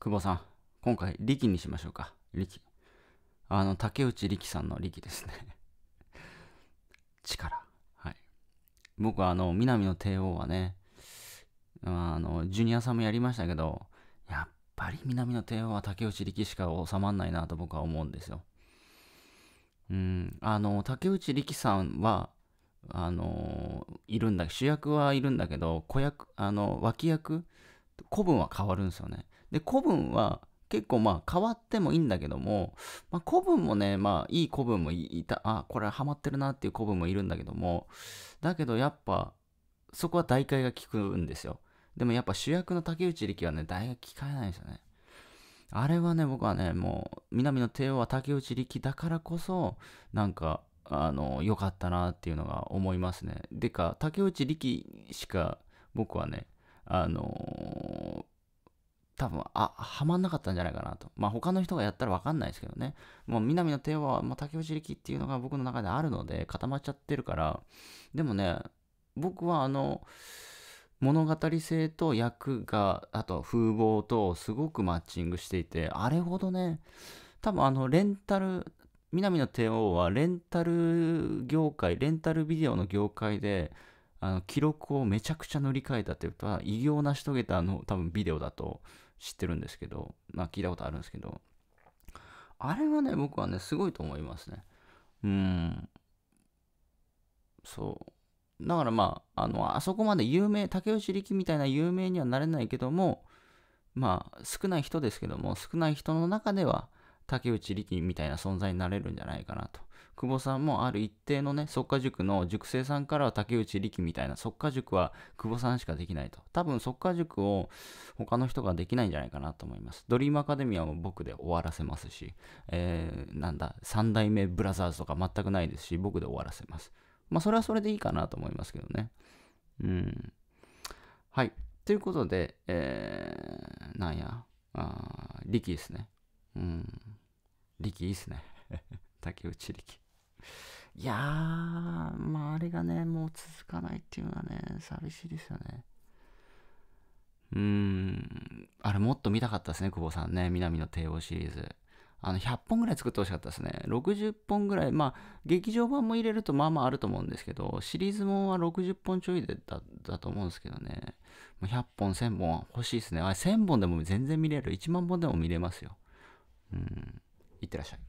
久保さん、今回、力にしましょうか。力。あの、竹内力さんの力ですね力。はい。僕は、あの、南の帝王はね、あの、ジュニアさんもやりましたけど、やっぱり南の帝王は竹内力しか収まんないなと僕は思うんですよ。うん、あの、竹内力さんは、あのいるんだ主役はいるんだけど子役あの脇役子分は変わるんですよねで、古文は結構まあ変わってもいいんだけども、まあ、古文もね、まあいい古文もいた、あ、これハマってるなっていう古文もいるんだけども、だけどやっぱそこは大会が効くんですよ。でもやっぱ主役の竹内力はね、大が効かないんですよね。あれはね、僕はね、もう、南の帝王は竹内力だからこそ、なんか、あの、良かったなっていうのが思いますね。でか、竹内力しか僕はね、あの多分、あ、はまんなかったんじゃないかなと。まあ他の人がやったらわかんないですけどね。もう南の帝王は、まあ、竹内力っていうのが僕の中であるので固まっちゃってるから、でもね、僕はあの、物語性と役が、あと風貌とすごくマッチングしていて、あれほどね、多分あの、レンタル、南の帝王はレンタル業界、レンタルビデオの業界で、あの記録をめちゃくちゃ塗り替えたということは偉業を成し遂げたあの多分ビデオだと知ってるんですけど、まあ、聞いたことあるんですけど、あれはね、僕はね、すごいと思いますね。うん。そう。だからまあ、あの、あそこまで有名、竹内力みたいな有名にはなれないけども、まあ、少ない人ですけども、少ない人の中では、竹内力みたいな存在になれるんじゃないかなと久保さんもある一定のね、即家塾の塾生さんからは竹内力みたいな、即家塾は久保さんしかできないと。多分即家塾を他の人ができないんじゃないかなと思います。ドリームアカデミアも僕で終わらせますし、えー、なんだ、三代目ブラザーズとか全くないですし、僕で終わらせます。まあ、それはそれでいいかなと思いますけどね。うん。はい。ということで、えー、なんや、あ力ですね。うん。力いいっすね。竹内力。いやー、まあ、あれがね、もう続かないっていうのはね、寂しいですよね。うーん、あれもっと見たかったですね、久保さんね、南の帝王シリーズ。あの、100本ぐらい作ってほしかったですね。60本ぐらい、まあ、劇場版も入れるとまあまああると思うんですけど、シリーズもは60本ちょいでだだと思うんですけどね。100本、1000本欲しいですね。あれ1000本でも全然見れる。1万本でも見れますよ。うん。いってらっしゃい。